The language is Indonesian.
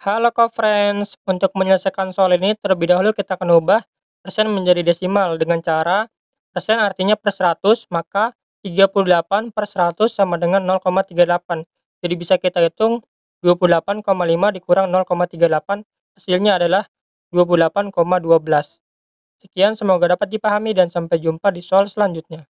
Halo co-friends, untuk menyelesaikan soal ini terlebih dahulu kita akan ubah persen menjadi desimal dengan cara persen artinya per 100 maka 38 per 100 sama dengan 0,38. Jadi bisa kita hitung 28,5 dikurang 0,38 hasilnya adalah 28,12. Sekian semoga dapat dipahami dan sampai jumpa di soal selanjutnya.